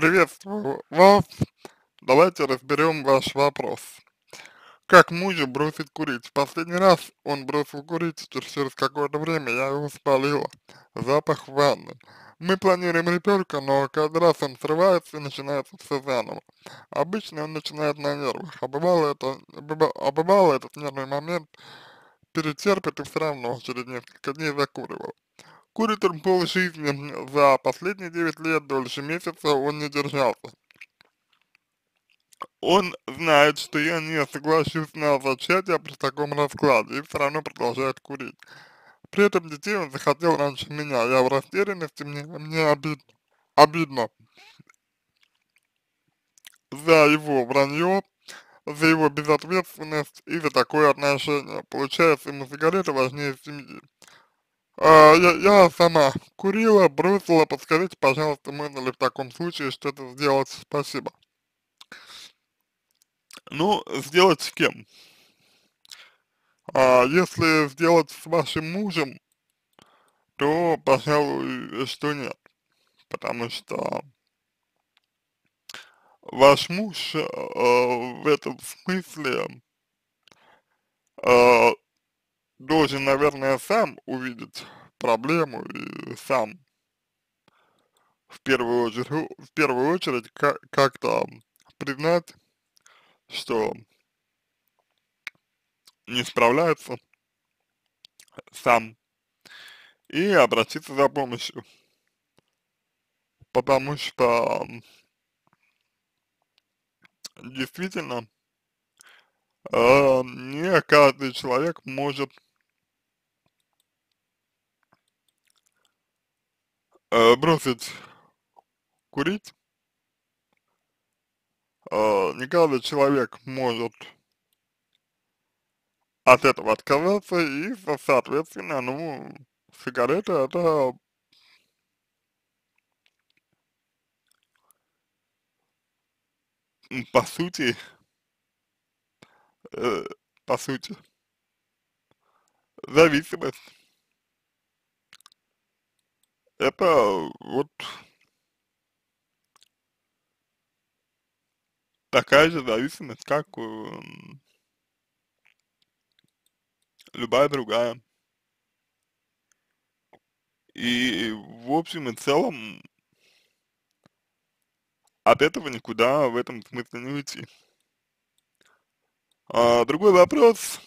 Приветствую вас. Давайте разберем ваш вопрос. Как мужу бросить курить? последний раз он бросил курить, через какое-то время я его спалила. Запах в ванны. Мы планируем ребенка, но каждый раз он срывается и начинается все заново. Обычно он начинает на нервах, а бывало, это, а бывало этот нервный момент перетерпит и все равно через несколько дней закуривал. Курит он пол жизни, за последние 9 лет дольше месяца он не держался. Он знает, что я не соглашусь на зачатие при таком раскладе и все равно продолжает курить. При этом детей он захотел раньше меня. Я в растерянности, мне, мне обид, обидно за его вранье, за его безответственность и за такое отношение. Получается, ему сигареты важнее семьи. А, я, я сама курила, бросила, подскажите, пожалуйста, можно ли в таком случае что-то сделать? Спасибо. Ну, сделать с кем? А, если сделать с вашим мужем, то, пожалуй, что нет. Потому что ваш муж э, в этом смысле э, должен, наверное, сам увидеть проблему и сам в первую очередь, в первую очередь как-то признать, что не справляется сам и обратиться за помощью, потому что действительно э, не каждый человек может Э, бросить курить, э, не каждый человек может от этого отказаться, и, соответственно, ну, сигареты это по сути, э, по сути, зависимость. Это вот такая же зависимость, как э, любая другая. И в общем и целом от этого никуда в этом смысле не уйти. А, другой вопрос.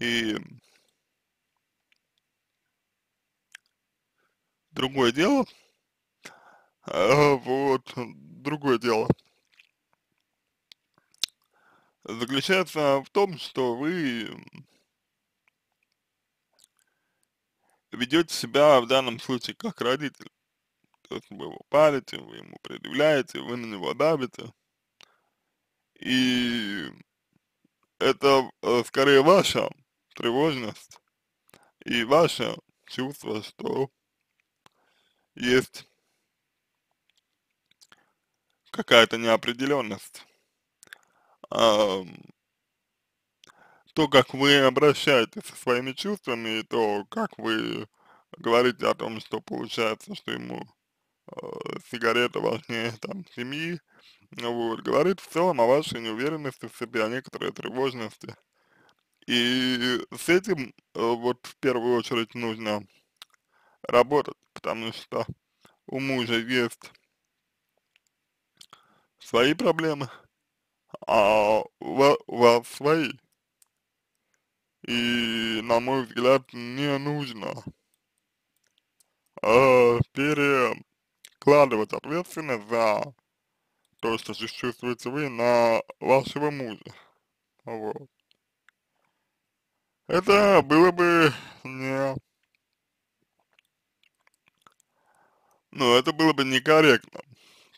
И другое дело. А, вот, другое дело. Заключается в том, что вы ведете себя в данном случае как родитель. То есть вы его палите, вы ему предъявляете, вы на него давите. И это э, скорее ваша тревожность и ваше чувство, что есть какая-то неопределенность. то, как вы обращаетесь со своими чувствами, и то, как вы говорите о том, что получается, что ему э, сигарета важнее там семьи, вот, говорит в целом о вашей неуверенности в себе, о некоторой тревожности. И с этим э, вот в первую очередь нужно работать потому что у мужа есть свои проблемы, а у вас, у вас свои. И, на мой взгляд, не нужно э, перекладывать ответственность за то, что чувствуете вы, на вашего мужа. Вот. Это было бы не Но ну, это было бы некорректно,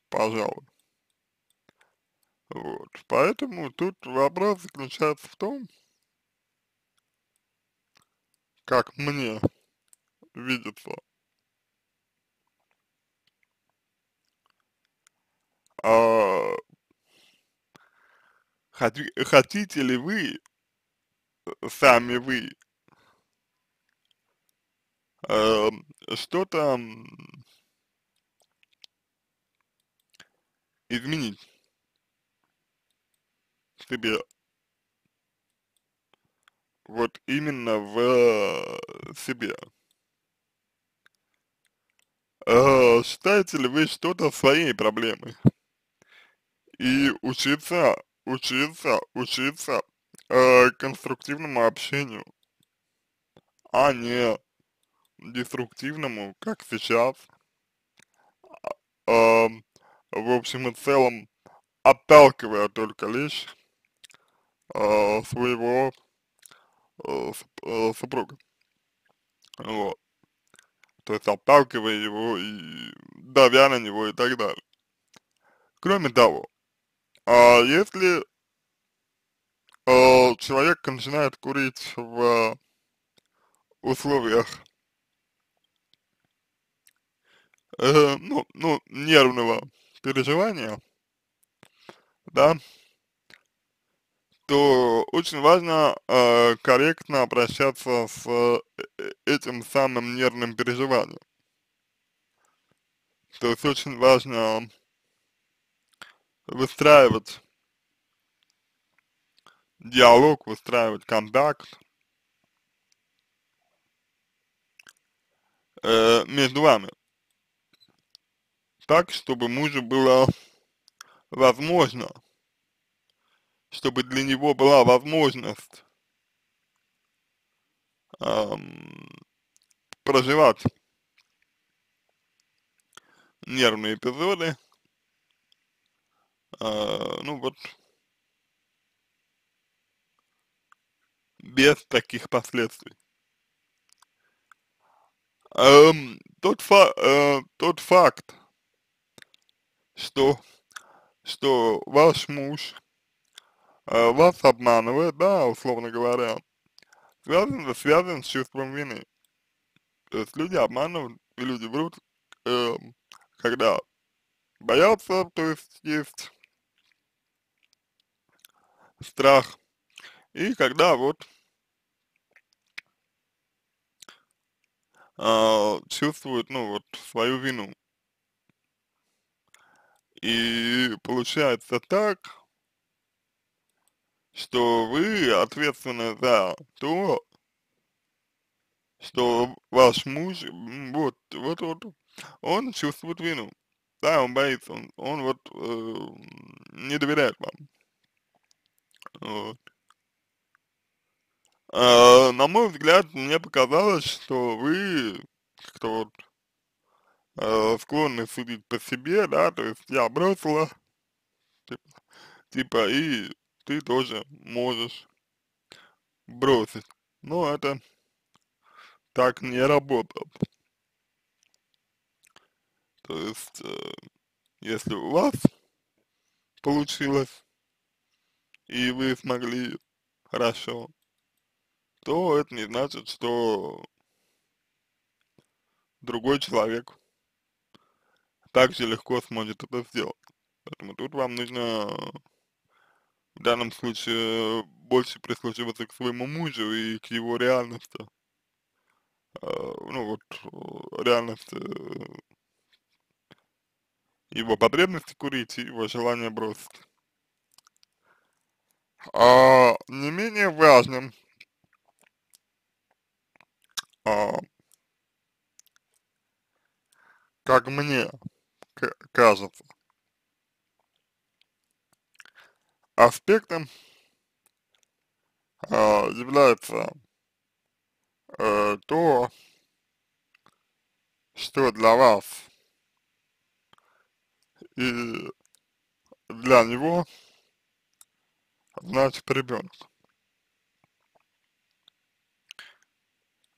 пожалуй. Вот, поэтому тут вопрос заключается в том, как мне видится, а, хотите ли вы, э, сами вы, э, что-то изменить себе вот именно в э, себе. Э, считаете ли вы что-то своей проблемой? И учиться, учиться, учиться э, конструктивному общению, а не деструктивному, как сейчас. Э, в общем и целом отталкивая только лишь э, своего э, супруга. Вот. То есть отталкивая его и давя на него и так далее. Кроме того, э, если э, человек начинает курить в условиях э, ну, ну, нервного переживания, да, то очень важно э, корректно обращаться с э, э, этим самым нервным переживанием. То есть очень важно выстраивать диалог, выстраивать контакт э, между вами так, чтобы мужу было возможно, чтобы для него была возможность эм, проживать нервные эпизоды, э, ну вот, без таких последствий. Эм, тот, фа э, тот факт, что, что ваш муж э, вас обманывает, да, условно говоря, связан, связан с чувством вины. То есть люди обманывают, люди врут, э, когда боятся, то есть есть страх, и когда вот э, чувствуют, ну вот, свою вину. И получается так, что вы ответственны за то, что ваш муж, вот, вот, вот, он чувствует вину. Да, он боится, он, он вот э, не доверяет вам. Вот. Э, на мой взгляд, мне показалось, что вы кто то вот э, склонны судить по себе, да, то есть я бросила, типа, типа и ты тоже можешь бросить. Но ну, это так не работает. То есть, э, если у вас получилось, и вы смогли хорошо, то это не значит, что другой человек так же легко сможет это сделать. Поэтому тут вам нужно в данном случае больше прислушиваться к своему мужу и к его реальности. Э, ну вот, э, реальность э, его потребности курить и его желание бросить. А, не менее важным а, как мне кажется. Аспектом э, является э, то, что для вас и для него значит ребенок.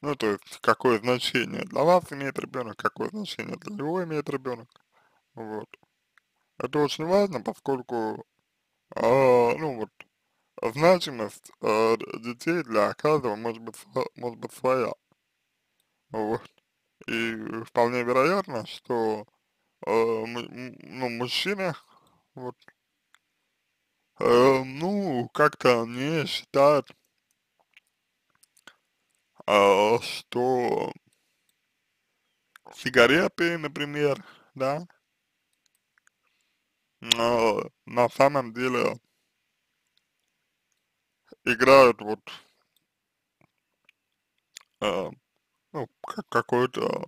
Ну, то есть, какое значение для вас имеет ребенок, какое значение для него имеет ребенок. Вот. Это очень важно, поскольку, э, ну вот, значимость э, детей для каждого может быть, может быть своя. Вот. И вполне вероятно, что э, ну, мужчина, вот, э, ну, как-то не считает, э, что сигареты, например, да, но на самом деле играют вот э, ну, как какое-то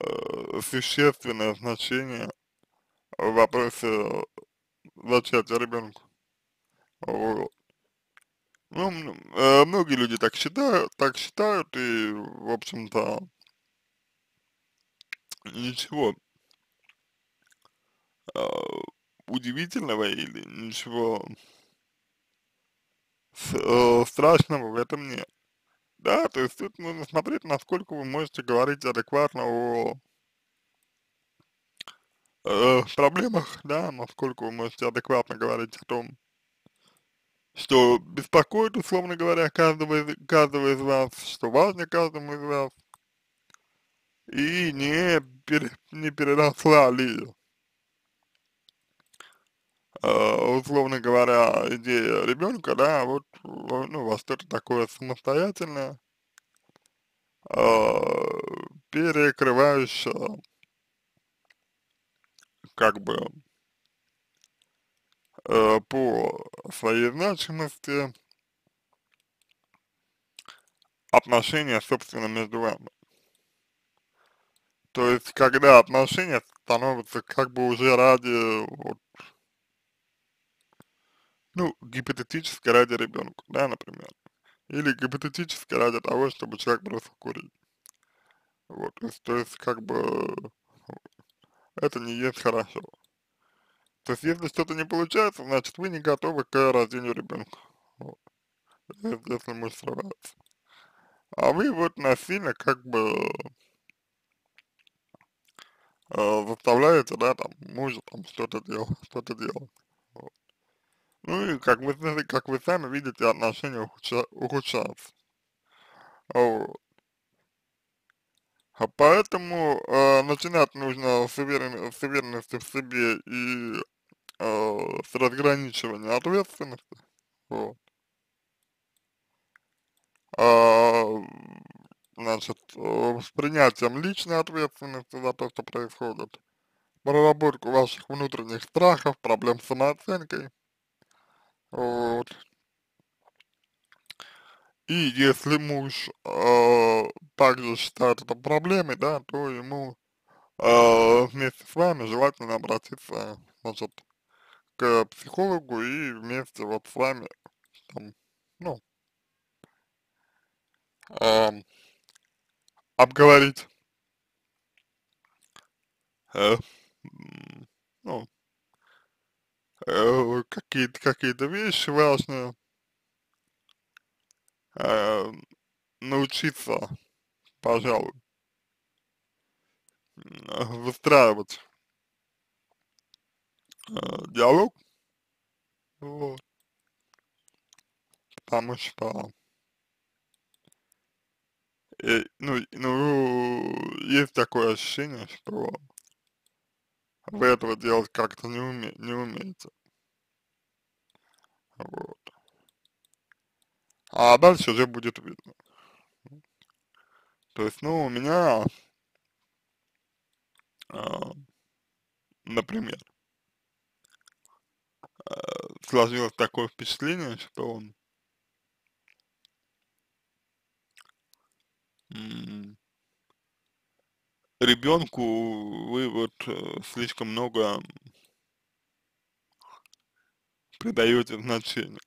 э, существенное значение в вопросе э, зачатия ребенка. Вот. Ну, э, многие люди так считают, так считают, и, в общем-то, ничего удивительного или ничего э, страшного в этом нет. Да, то есть тут нужно смотреть, насколько вы можете говорить адекватно о э, проблемах, да, насколько вы можете адекватно говорить о том, что беспокоит, условно говоря, каждого из, каждого из вас, что важно каждому из вас, и не, пере, не переросла ли Э, условно говоря, идея ребенка, да, вот, ну, во что-то такое самостоятельное, э, перекрывающее, как бы, э, по своей значимости отношения, собственно, между вами. То есть, когда отношения становятся как бы уже ради вот, ну, гипотетически ради ребенка, да, например. Или гипотетически ради того, чтобы человек бросил курить. Вот, то есть, как бы э, это не есть хорошо. То есть, если что-то не получается, значит, вы не готовы к рождению ребенка. Вот. Если муж срывается. А вы вот насильно как бы э, заставляете, да, там, мужа там что-то делать, что-то делать. Ну и, как вы, как вы сами видите, отношения ухудша, ухудшаются. А вот. А поэтому э, начинать нужно с, уверен, с уверенности в себе и э, с разграничивания ответственности. Вот. А, значит, э, с принятием личной ответственности за то, что происходит, проработку ваших внутренних страхов, проблем с самооценкой, вот. И если муж э, также считает это проблемой, да, то ему э, вместе с вами желательно обратиться, значит, к психологу и вместе вот с вами, там, ну, э, обговорить, э, ну, э, какие-то какие вещи важно э, научиться, пожалуй, выстраивать э, диалог, вот, потому что и, э, ну, ну, есть такое ощущение, что вы этого делать как-то не, уме, не умеете. Вот. А дальше уже будет видно. То есть, ну, у меня, э, например, э, сложилось такое впечатление, что он ребенку э, вы вот э, слишком много придаете значение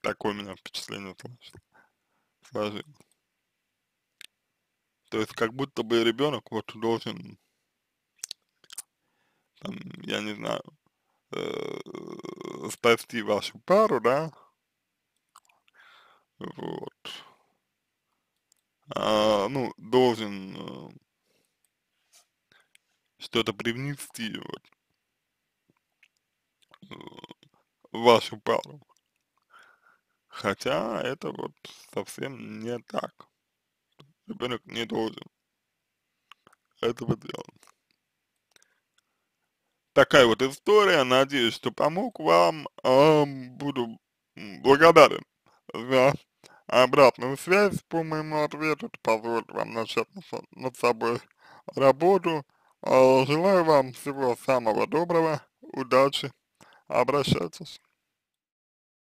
Такое у меня впечатление сложилось. То есть как будто бы ребенок вот должен, там, я не знаю, -э спасти вашу пару, да? Вот. А, ну, должен э, что-то привнести, вот, Э, вашу пару. Хотя это вот совсем не так. Ребенок не должен этого делать. Такая вот история. Надеюсь, что помог вам. буду благодарен за обратную связь по моему ответу. Это позволит вам начать над собой работу. А желаю вам всего самого доброго. Удачи обращайтесь.